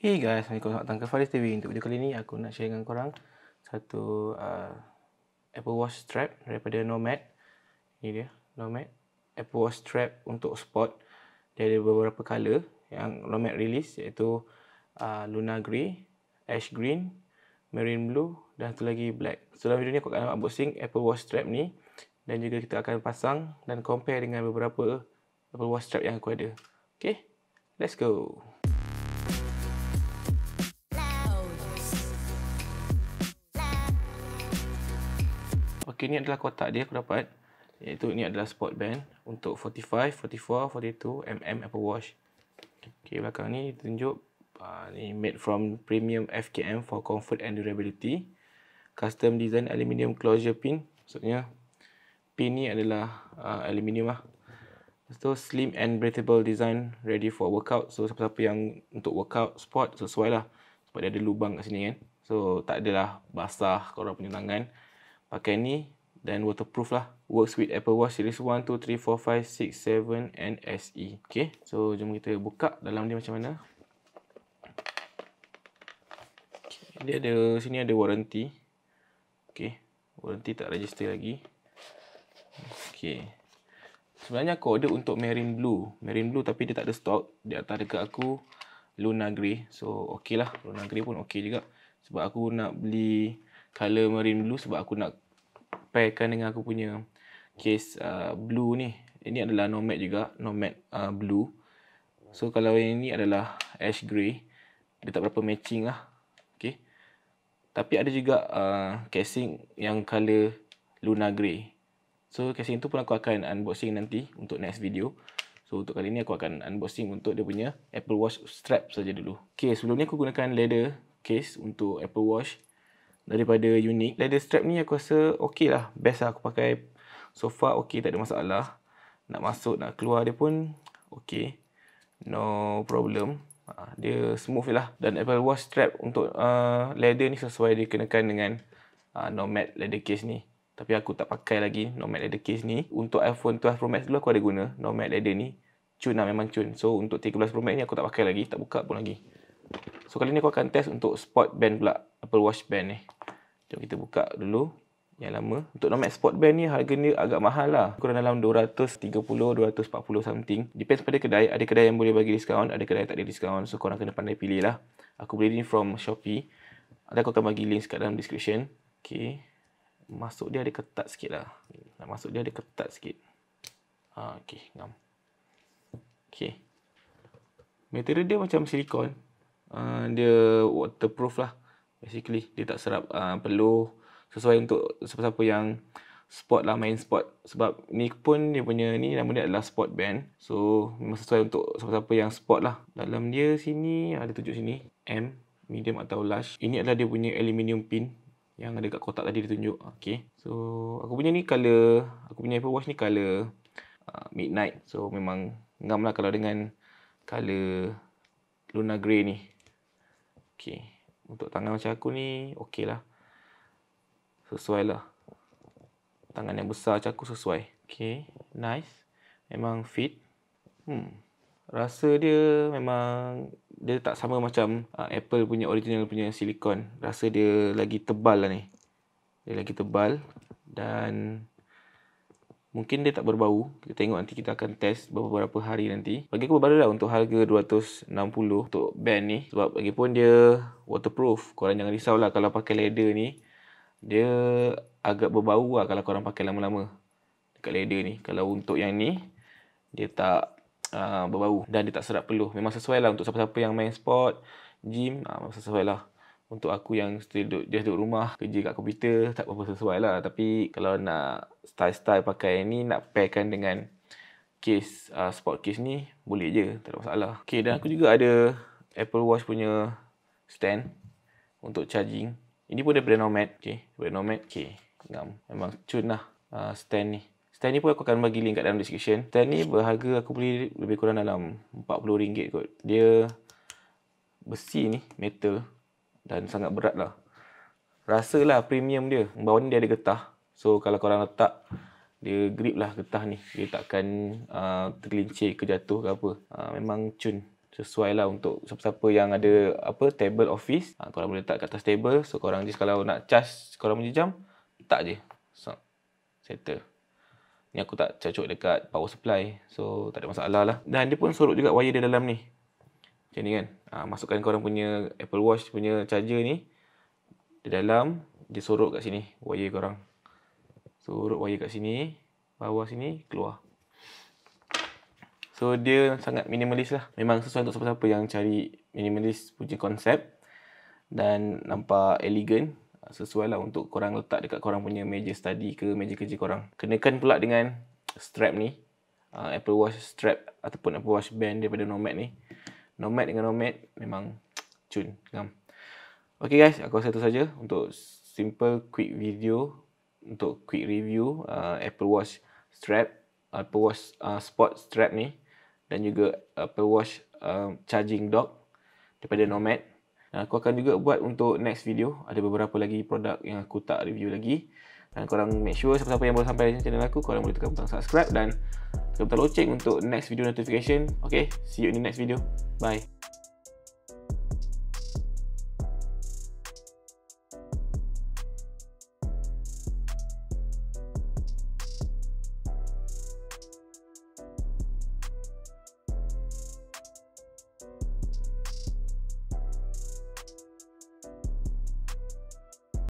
Hey guys, Assalamualaikum datang ke Faris TV Untuk video kali ni, aku nak share dengan korang Satu uh, Apple Watch Strap daripada Nomad Ni dia, Nomad Apple Watch Strap untuk sport Dia ada beberapa colour yang Nomad release iaitu uh, Luna Grey, Ash Green Marine Blue dan satu lagi Black So dalam video ni aku akan unboxing Apple Watch Strap ni Dan juga kita akan pasang dan compare dengan beberapa Apple Watch Strap yang aku ada Okay, let's go Okey ni adalah kotak dia aku dapat. Iaitu ini adalah sport band untuk 45, 44, 42 mm Apple Watch. Okey belakang ni tunjuk uh, ah, ni made from premium FKM for comfort and durability. Custom design aluminium closure pin. Maksudnya pin ni adalah uh, aluminium lah. So slim and breathable design ready for workout. So siapa-siapa yang untuk workout sport sesuai lah. Sebab dia ada lubang kat sini kan. So tak adalah basah korang punya tangan pakai ni dan waterproof lah works with Apple Watch series 1 2 3 4 5 6 7 and SE Okay, so jom kita buka dalam dia macam mana okay. dia ada sini ada warranty Okay, warranty tak register lagi Okay, sebenarnya aku order untuk marine blue marine blue tapi dia tak ada stock dia atas dekat aku luna grey so okey lah luna grey pun okey juga sebab aku nak beli color marine blue sebab aku nak pairkan dengan aku punya case uh, blue ni. Ini adalah Nomad juga, Nomad uh, blue. So kalau yang ini adalah ash grey, dia tak berapa matching lah. Okay. Tapi ada juga uh, casing yang color Luna grey. So casing tu pun aku akan unboxing nanti untuk next video. So untuk kali ni aku akan unboxing untuk dia punya Apple Watch strap saja dulu. Okay. sebelum ni aku gunakan leather case untuk Apple Watch daripada unique leather strap ni aku rasa okey lah best lah aku pakai so far okey tak ada masalah nak masuk nak keluar dia pun okey no problem ha, dia smooth lah dan Apple Watch strap untuk uh, leather ni sesuai dikenakan dengan uh, Nomad leather case ni tapi aku tak pakai lagi Nomad leather case ni untuk iPhone 12 Pro Max dulu aku ada guna Nomad leather ni cun lah memang cun so untuk 13 Pro Max ni aku tak pakai lagi tak buka pun lagi so kali ni aku akan test untuk spot band pula Apple Watch band ni Jom kita buka dulu yang lama. Untuk nama export band ni harga ni agak mahal lah. Kurang dalam 230-240 something. Depends pada kedai. Ada kedai yang boleh bagi diskaun, ada kedai tak ada diskaun. So korang kena pandai pilih lah. Aku beli ni from Shopee. Ada aku akan bagi link kat dalam description. Okay. Masuk dia ada ketat sikit lah. Nak masuk dia ada ketat sikit. Ha, okay. Ngam. Okay. Material dia macam silikon. Uh, dia waterproof lah. Basically dia tak serap uh, peluh Sesuai untuk siapa-siapa yang sport lah main sport Sebab ni pun dia punya ni nama dia adalah sport band So memang sesuai untuk siapa-siapa yang sport lah Dalam dia sini ada tunjuk sini M medium atau large Ini adalah dia punya aluminium pin yang ada kat kotak tadi ditunjuk. Okay. So, aku punya ni colour Aku punya Apple Watch ni colour uh, midnight. So, memang ngam lah kalau dengan colour luna grey ni. Okay. Untuk tangan macam aku ni Okey lah Sesuai lah Tangan yang besar macam aku sesuai Okey Nice Memang fit Hmm Rasa dia memang Dia tak sama macam uh, Apple punya original punya silikon Rasa dia lagi tebal lah ni Dia lagi tebal Dan Mungkin dia tak berbau. Kita tengok nanti kita akan test beberapa hari nanti. Bagi aku berbaloi lah untuk harga 260 untuk band ni. Sebab lagi pun dia waterproof. Korang jangan risau lah kalau pakai leather ni. Dia agak berbau lah kalau korang pakai lama-lama. Dekat leather ni. Kalau untuk yang ni, dia tak uh, berbau. Dan dia tak serap peluh. Memang sesuai lah untuk siapa-siapa yang main sport, gym. Uh, memang sesuai lah untuk aku yang still duduk, just duduk rumah, kerja kat komputer, tak apa-apa sesuai lah. Tapi kalau nak style-style pakai ni, nak pairkan dengan case, uh, sport case ni, boleh je. Tak ada masalah. Okay, dan aku juga ada Apple Watch punya stand untuk charging. Ini pun daripada Nomad. Okay, daripada Nomad. Okay, ngam. Memang cun lah uh, stand ni. Stand ni pun aku akan bagi link kat dalam description. Stand ni berharga aku beli lebih kurang dalam RM40 kot. Dia besi ni, metal dan sangat berat lah. Rasa lah premium dia. Bawah ni dia ada getah. So kalau korang letak, dia grip lah getah ni. Dia takkan uh, tergelincir ke jatuh ke apa. Uh, memang cun. Sesuai lah untuk siapa-siapa yang ada apa table office. Uh, korang boleh letak kat atas table. So korang just kalau nak charge korang punya jam, letak je. So, settle. Ni aku tak cacuk dekat power supply. So tak ada masalah lah. Dan dia pun sorok juga wire dia dalam ni. Macam ni kan. Uh, masukkan korang punya Apple Watch punya charger ni. Di dalam. Dia sorok kat sini. Wire korang. Sorok wire kat sini. Bawah sini. Keluar. So dia sangat minimalis lah. Memang sesuai untuk siapa-siapa yang cari minimalis punya konsep. Dan nampak elegan. Sesuai lah untuk korang letak dekat korang punya meja study ke meja kerja korang. Kenakan pula dengan strap ni. Ah, Apple Watch strap ataupun Apple Watch band daripada Nomad ni. Nomad dengan Nomad memang cun. Ngam. Okay guys, aku rasa saja untuk simple quick video untuk quick review uh, Apple Watch strap Apple Watch uh, Sport strap ni dan juga Apple Watch uh, charging dock daripada Nomad. Dan aku akan juga buat untuk next video ada beberapa lagi produk yang aku tak review lagi. Dan korang make sure siapa-siapa yang baru sampai channel aku korang boleh tekan butang subscribe dan Jom tolong loceng untuk next video notification. Okay, see you in the next video. Bye.